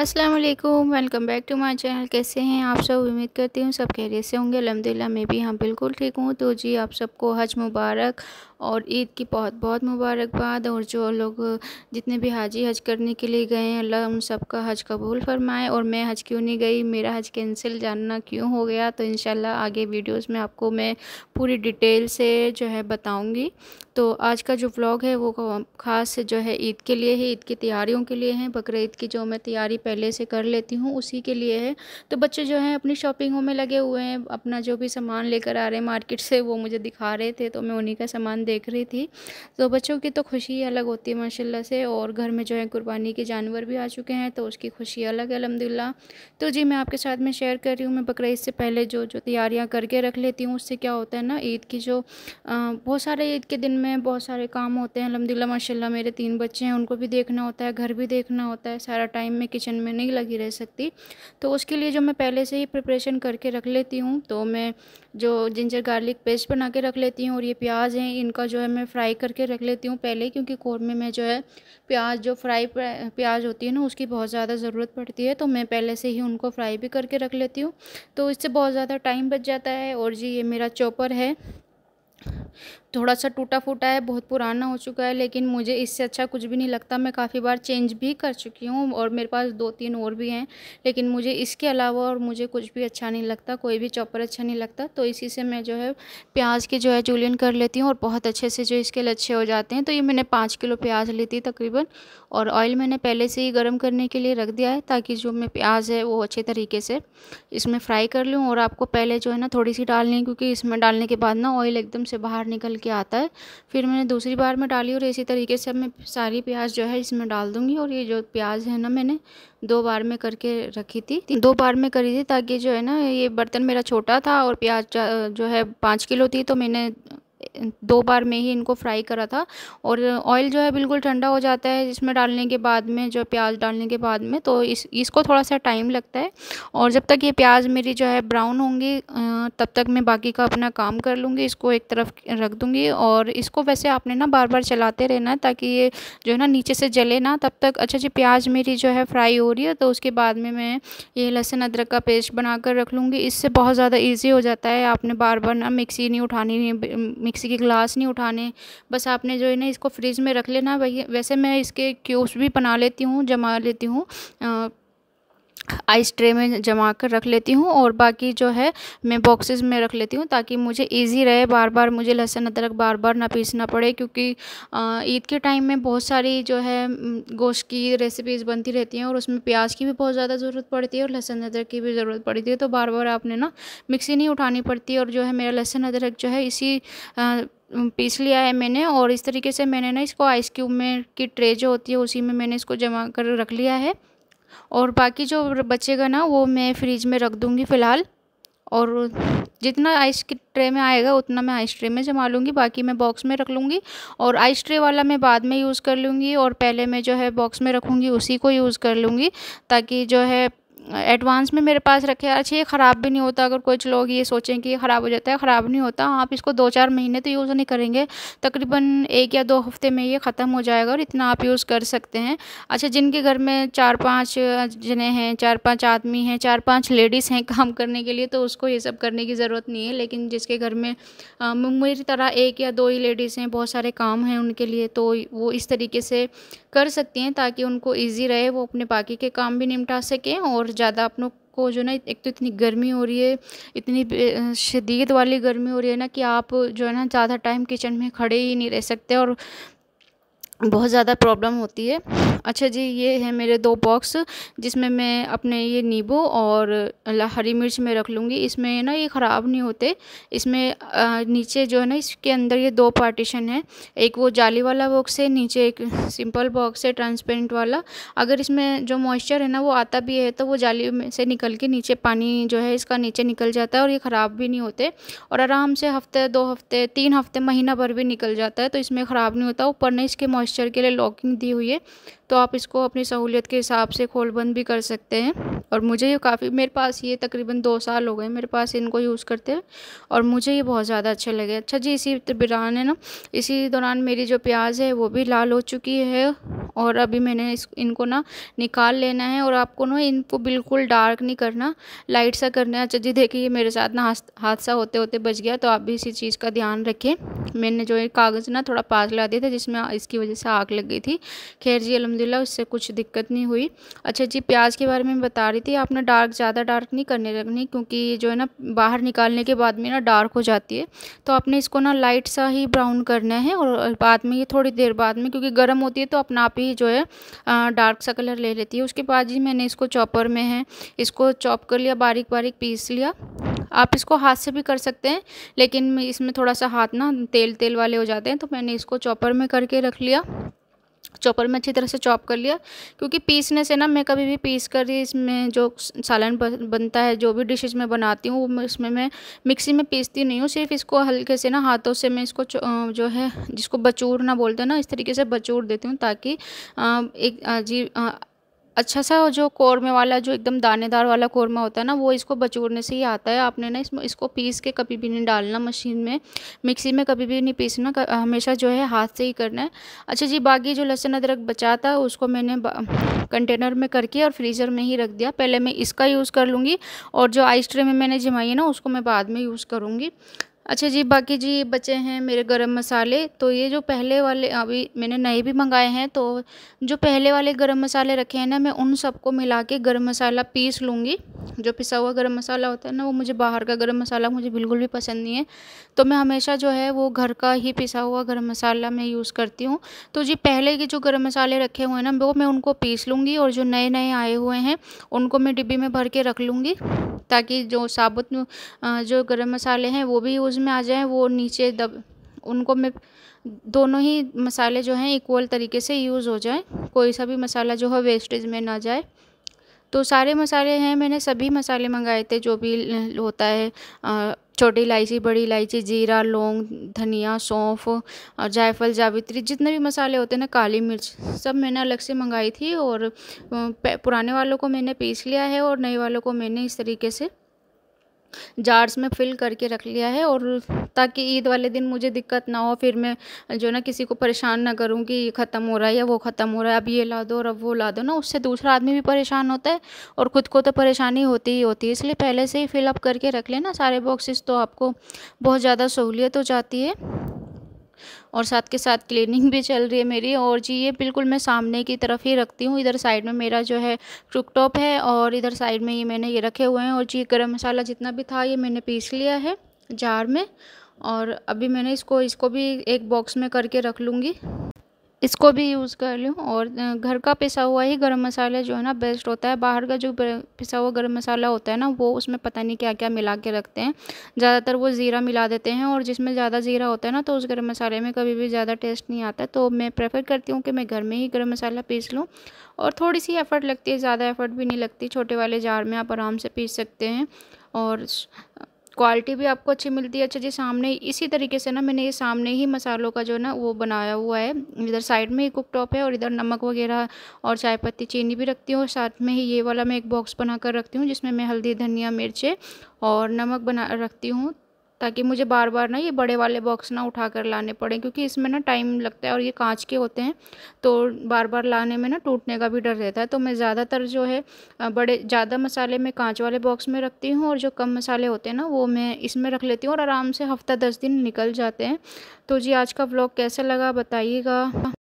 अस्सलाम वालेकुम welcome back to my channel कैसे हैं आप सब उम्मीद करती हूँ सब खैरियत से होंगे अलहमदिल्ला मैं भी हाँ बिल्कुल ठीक हूँ तो जी आप सबको हज मुबारक और ईद की बहुत बहुत मुबारकबाद और जो लोग जितने भी हाजी हज करने के लिए गए हैं अल्लाह उन सब का हज कबूल फरमाए और मैं हज क्यों नहीं गई मेरा हज कैंसिल जानना क्यों हो गया तो इन आगे वीडियोज़ में आपको मैं पूरी डिटेल से जो है बताऊँगी तो आज का जो ब्लॉग है वो ख़ास जो है ईद के लिए ही ईद की तैयारियों के लिए हैं बकर की जो मैं तैयारी पहले से कर लेती हूँ उसी के लिए है तो बच्चे जो हैं अपनी शॉपिंगों में लगे हुए हैं अपना जो भी सामान लेकर आ रहे हैं मार्केट से वो मुझे दिखा रहे थे तो मैं उन्हीं का सामान देख रही थी तो बच्चों की तो खुशी अलग होती है माशाला से और घर में जो है कुर्बानी के जानवर भी आ चुके हैं तो उसकी खुशी अलग है अलहमदिल्ला तो जी मैं आपके साथ में शेयर कर रही हूँ मैं बकरा से पहले जो जो तैयारियाँ करके रख लेती हूँ उससे क्या होता है ना ईद की जो बहुत सारे ईद के दिन में बहुत सारे काम होते हैं अलहमदिल्ला माशाला मेरे तीन बच्चे हैं उनको भी देखना होता है घर भी देखना होता है सारा टाइम मैं किचन टेंशन में नहीं लगी रह सकती तो उसके लिए जो मैं पहले से ही प्रिपरेशन करके रख लेती हूँ तो मैं जो जिंजर गार्लिक पेस्ट बना के रख लेती हूँ और ये प्याज हैं इनका जो है मैं फ्राई करके रख लेती हूँ पहले क्योंकि कौरमे में जो है प्याज जो फ्राई प्याज होती है ना उसकी बहुत ज़्यादा ज़रूरत पड़ती है तो मैं पहले से ही उनको फ्राई भी करके रख लेती हूँ तो इससे बहुत ज़्यादा टाइम बच जाता है और जी ये मेरा चॉपर है थोड़ा सा टूटा फूटा है बहुत पुराना हो चुका है लेकिन मुझे इससे अच्छा कुछ भी नहीं लगता मैं काफ़ी बार चेंज भी कर चुकी हूँ और मेरे पास दो तीन और भी हैं लेकिन मुझे इसके अलावा और मुझे कुछ भी अच्छा नहीं लगता कोई भी चॉपर अच्छा नहीं लगता तो इसी से मैं जो है प्याज की जो है जूलियन कर लेती हूँ और बहुत अच्छे से जो इसके लच्छे हो जाते हैं तो ये मैंने पाँच किलो प्याज ली थी तकरीबन और ऑयल मैंने पहले से ही गर्म करने के लिए रख दिया है ताकि जो मैं प्याज है वो अच्छे तरीके से इसमें फ्राई कर लूँ और आपको पहले जो है ना थोड़ी सी डालनी है क्योंकि इसमें डालने के बाद ना ऑयल एकदम से बाहर बाहर निकल के आता है फिर मैंने दूसरी बार में डाली और इसी तरीके से अब मैं सारी प्याज जो है इसमें डाल दूँगी और ये जो प्याज है ना मैंने दो बार में करके रखी थी दो बार में करी थी ताकि जो है ना ये बर्तन मेरा छोटा था और प्याज जो है पाँच किलो थी तो मैंने दो बार में ही इनको फ्राई करा था और ऑयल जो है बिल्कुल ठंडा हो जाता है इसमें डालने के बाद में जो प्याज डालने के बाद में तो इस इसको थोड़ा सा टाइम लगता है और जब तक ये प्याज मेरी जो है ब्राउन होंगी तब तक मैं बाकी का अपना काम कर लूँगी इसको एक तरफ रख दूँगी और इसको वैसे आपने ना बार बार चलाते रहना है ताकि ये जो है ना नीचे से जले ना तब तक अच्छा जी प्याज मेरी जो है फ्राई हो रही है तो उसके बाद में मैं ये लहसुन अदरक का पेस्ट बना रख लूँगी इससे बहुत ज़्यादा ईजी हो जाता है आपने बार बार ना मिक्सी नहीं उठानी नहीं मिक्सी के ग्लास नहीं उठाने बस आपने जो है ना इसको फ्रिज में रख लेना वही वैसे मैं इसके क्यूब्स भी बना लेती हूँ जमा लेती हूँ आइस ट्रे में जमा कर रख लेती हूँ और बाकी जो है मैं बॉक्सेस में रख लेती हूँ ताकि मुझे इजी रहे बार बार मुझे लहसुन अदरक बार बार ना पीसना पड़े क्योंकि ईद के टाइम में बहुत सारी जो है गोश्त की रेसिपीज़ बनती रहती हैं और उसमें प्याज की भी बहुत ज़्यादा ज़रूरत पड़ती है और लहसुन अदरक की भी ज़रूरत पड़ती है तो बार बार आपने ना मिक्सी नहीं उठानी पड़ती और जो है मेरा लहसुन अदरक जो है इसी पीस लिया है मैंने और इस तरीके से मैंने ना इसको आइस क्यूब में की ट्रे जो होती है उसी में मैंने इसको जमा कर रख लिया है और बाकी जो बचेगा ना वो मैं फ्रिज में रख दूँगी फ़िलहाल और जितना आइस की ट्रे में आएगा उतना मैं आइस ट्रे में जमा लूँगी बाकी मैं बॉक्स में रख लूँगी और आइस ट्रे वाला मैं बाद में यूज़ कर लूँगी और पहले मैं जो है बॉक्स में रखूँगी उसी को यूज़ कर लूँगी ताकि जो है एडवांस में मेरे पास रखे अच्छा ये ख़राब भी नहीं होता अगर कुछ लोग ये सोचें कि ख़राब हो जाता है ख़राब नहीं होता आप इसको दो चार महीने तो यूज़ नहीं करेंगे तकरीबन एक या दो हफ्ते में ये ख़त्म हो जाएगा और इतना आप यूज़ कर सकते हैं अच्छा जिनके घर में चार पाँच जने हैं चार पाँच आदमी हैं चार पाँच लेडीज़ हैं काम करने के लिए तो उसको ये सब करने की ज़रूरत नहीं है लेकिन जिसके घर में मेरी तरह एक या दो ही लेडीज़ हैं बहुत सारे काम हैं उनके लिए तो वो इस तरीके से कर सकती हैं ताकि उनको ईजी रहे वो अपने बाकी के काम भी निपटा सकें और ज़्यादा आप लोग को जो ना एक तो इतनी गर्मी हो रही है इतनी शदीद वाली गर्मी हो रही है ना कि आप जो है ना ज़्यादा टाइम किचन में खड़े ही नहीं रह सकते और बहुत ज़्यादा प्रॉब्लम होती है अच्छा जी ये है मेरे दो बॉक्स जिसमें मैं अपने ये नींबू और हरी मिर्च में रख लूँगी इसमें ना ये ख़राब नहीं होते इसमें नीचे जो है ना इसके अंदर ये दो पार्टीशन है एक वो जाली वाला बॉक्स है नीचे एक सिंपल बॉक्स है ट्रांसपेरेंट वाला अगर इसमें जो मॉइस्चर है ना वो आता भी है तो वो जाली में से निकल के नीचे पानी जो है इसका नीचे निकल जाता है और ये ख़राब भी नहीं होते और आराम से हफ्ते दो हफ्ते तीन हफ्ते महीना भर भी निकल जाता है तो इसमें ख़राब नहीं होता ऊपर ने इसके मॉइस्चर के लिए लॉकिंग दी हुई है तो तो आप इसको अपनी सहूलियत के हिसाब से खोल बंद भी कर सकते हैं और मुझे ये काफ़ी मेरे पास ये तकरीबन दो साल हो गए मेरे पास इनको यूज़ करते हैं और मुझे ये बहुत ज़्यादा अच्छे लगे अच्छा जी इसी दौरान है ना इसी दौरान मेरी जो प्याज है वो भी लाल हो चुकी है और अभी मैंने इस इनको ना निकाल लेना है और आपको ना इनको बिल्कुल डार्क नहीं करना लाइट सा करना है अच्छा जी देखिए ये मेरे साथ ना हादसा होते होते बच गया तो आप भी इसी चीज़ का ध्यान रखें मैंने जो है कागज़ ना थोड़ा पास लगा दिया था जिसमें इसकी वजह से आग लग गई थी खैर जी अलहमदिल्ला उससे कुछ दिक्कत नहीं हुई अच्छा जी प्याज के बारे में बता रही थी आपने डार्क ज़्यादा डार्क नहीं करने रखनी क्योंकि जो है ना बाहर निकालने के बाद में ना डार्क हो जाती है तो आपने इसको ना लाइट सा ही ब्राउन करना है और बाद में ये थोड़ी देर बाद में क्योंकि गर्म होती है तो अपना आप ही ही जो है डार्क सा कलर ले लेती है उसके बाद जी मैंने इसको चॉपर में है इसको चॉप कर लिया बारीक बारीक पीस लिया आप इसको हाथ से भी कर सकते हैं लेकिन इसमें थोड़ा सा हाथ ना तेल तेल वाले हो जाते हैं तो मैंने इसको चॉपर में करके रख लिया चॉपर में अच्छी तरह से चॉप कर लिया क्योंकि पीसने से ना मैं कभी भी पीस कर ही इसमें जो सालन बनता है जो भी डिशेज मैं बनाती हूँ वो इसमें मैं मिक्सी में पीसती नहीं हूँ सिर्फ इसको हल्के से ना हाथों से मैं इसको जो है जिसको बचूर ना बोलते हैं ना इस तरीके से बचूर देती हूँ ताकि एक अजीब अच्छा सा जो कौरमे वाला जो एकदम दानेदार वाला कौरमा होता है ना वो इसको बचूरने से ही आता है आपने ना इसमें इसको पीस के कभी भी नहीं डालना मशीन में मिक्सी में कभी भी नहीं पीसना हमेशा जो है हाथ से ही करना है अच्छा जी बाकी जो लहसुन अदरक बचा था उसको मैंने कंटेनर में करके और फ्रीज़र में ही रख दिया पहले मैं इसका यूज़ कर लूँगी और जो आइस ट्रे में मैंने जमाई है ना उसको मैं बाद में यूज़ करूँगी अच्छा जी बाकी जी बचे हैं मेरे गरम मसाले तो ये जो पहले वाले अभी मैंने नए भी मंगाए हैं तो जो पहले वाले गरम मसाले रखे हैं ना मैं उन सबको मिला के गर्म मसाला पीस लूँगी जो पिसा हुआ गरम मसाला होता है ना वो मुझे बाहर का गरम मसाला मुझे बिल्कुल भी पसंद नहीं है तो मैं हमेशा जो है वो घर का ही पिसा हुआ गर्म मसाला मैं यूज़ करती हूँ तो जी पहले के जो गर्म मसाले रखे हुए हैं ना वो मैं उनको पीस लूँगी और जो नए नए आए हुए हैं उनको मैं डिब्बी में भर के रख लूँगी ताकि जो साबुत जो गरम मसाले हैं वो भी उसमें आ जाएँ वो नीचे दब उनको मैं दोनों ही मसाले जो हैं इक्वल तरीके से यूज़ हो जाए कोई सा भी मसाला जो है वेस्टेज में ना जाए तो सारे मसाले हैं मैंने सभी मसाले मंगाए थे जो भी होता है छोटी इलायची बड़ी इलायची जीरा लौंग धनिया सौंफ और जायफल जावित्री जितने भी मसाले होते हैं ना काली मिर्च सब मैंने अलग से मंगाई थी और पुराने वालों को मैंने पीस लिया है और नए वालों को मैंने इस तरीके से जार्स में फिल करके रख लिया है और ताकि ईद वाले दिन मुझे दिक्कत ना हो फिर मैं जो ना किसी को परेशान ना करूँ कि ये ख़त्म हो रहा है या वो ख़त्म हो रहा है अब ये ला दो और अब वो ला दो ना उससे दूसरा आदमी भी परेशान होता है और ख़ुद को तो परेशानी होती ही होती है इसलिए पहले से ही फिलअप करके रख लेना सारे बॉक्सेस तो आपको बहुत ज़्यादा सहूलियत हो जाती है और साथ के साथ क्लीनिंग भी चल रही है मेरी और जी ये बिल्कुल मैं सामने की तरफ ही रखती हूँ इधर साइड में मेरा जो है क्रुक टॉप है और इधर साइड में ये मैंने ये रखे हुए हैं और जी गर्म मसाला जितना भी था ये मैंने पीस लिया है जार में और अभी मैंने इसको इसको भी एक बॉक्स में करके रख लूँगी इसको भी यूज़ कर लूँ और घर का पिसा हुआ ही गरम मसाला जो है ना बेस्ट होता है बाहर का जो पिसा हुआ गरम मसाला होता है ना वो उसमें पता नहीं क्या क्या मिला के रखते हैं ज़्यादातर वो ज़ीरा मिला देते हैं और जिसमें ज़्यादा ज़ीरा होता है ना तो उस गरम मसाले में कभी भी ज़्यादा टेस्ट नहीं आता तो मैं प्रेफर करती हूँ कि मैं घर में ही गर्म मसाला पीस लूँ और थोड़ी सी एफ़र्ट लगती है ज़्यादा एफ़र्ट भी नहीं लगती छोटे वाले जार में आप आराम से पीस सकते हैं और क्वालिटी भी आपको अच्छी मिलती है अच्छा जी सामने इसी तरीके से ना मैंने ये सामने ही मसालों का जो ना वो बनाया हुआ है इधर साइड में ही कुक टॉप है और इधर नमक वगैरह और चाय पत्ती चीनी भी रखती हूँ और साथ में ही ये वाला मैं एक बॉक्स बना कर रखती हूँ जिसमें मैं हल्दी धनिया मिर्चें और नमक बना रखती हूँ ताकि मुझे बार बार ना ये बड़े वाले बॉक्स ना उठा कर लाने पड़े क्योंकि इसमें ना टाइम लगता है और ये कांच के होते हैं तो बार बार लाने में ना टूटने का भी डर रहता है तो मैं ज़्यादातर जो है बड़े ज़्यादा मसाले मैं कांच वाले बॉक्स में रखती हूँ और जो कम मसाले होते हैं ना वो मैं इसमें रख लेती हूँ और आराम से हफ्ता दस दिन निकल जाते हैं तो जी आज का ब्लॉग कैसा लगा बताइएगा